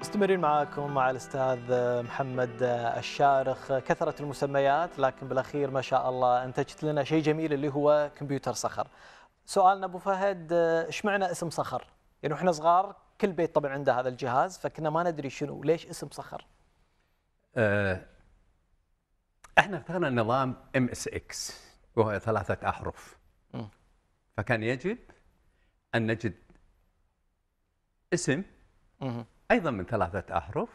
مستمرين معاكم مع الاستاذ محمد الشارخ كثرت المسميات لكن بالاخير ما شاء الله انتجت لنا شيء جميل اللي هو كمبيوتر صخر. سؤالنا ابو فهد ايش معنى اسم صخر؟ يعني واحنا صغار كل بيت طبعا عنده هذا الجهاز فكنا ما ندري شنو ليش اسم صخر؟ آه، احنا اخترنا نظام ام اس اكس وهو ثلاثه احرف. فكان يجب ان نجد اسم ايضا من ثلاثه احرف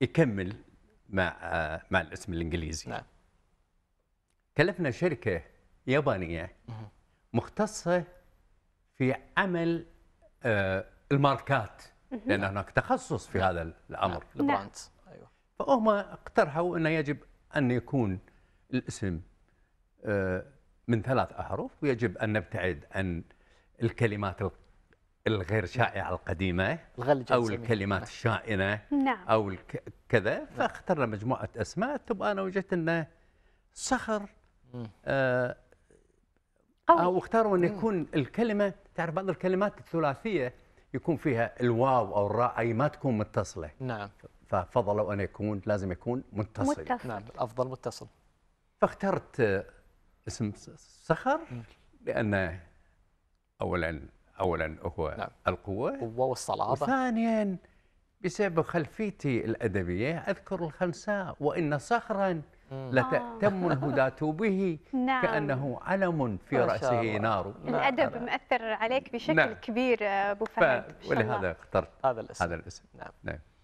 يكمل مع آه، مع الاسم الانجليزي نعم كلفنا شركه يابانيه مختصه في عمل آه، الماركات لان هناك تخصص في هذا الامر نعم، البراندز نعم. ايوه فهم اقترحوا انه يجب ان يكون الاسم آه، من ثلاث احرف ويجب ان نبتعد عن الكلمات الغير شائعه القديمه او الكلمات نعم. الشائنه نعم او كذا نعم. فاخترنا مجموعه اسماء ثم انا وجدت انه صخر آه او اختاروا ان يكون الكلمه تعرف بعض الكلمات الثلاثيه يكون فيها الواو او الراء اي ما تكون متصله نعم ففضلوا ان يكون لازم يكون متصل, متصل. نعم الافضل متصل فاخترت اسم صخر لانه اولا اولا هو نعم. القوه القوه والصلابه وثانيا بسبب خلفيتي الادبيه اذكر الخنساء وان صخرا لتأتم آه. الهداة به نعم. كأنه علم في رأسه نار نعم. الأدب مأثر نعم. عليك بشكل نعم. كبير أبو فهد ولهذا اخترت هذا الاسم, هذا الاسم. نعم. نعم.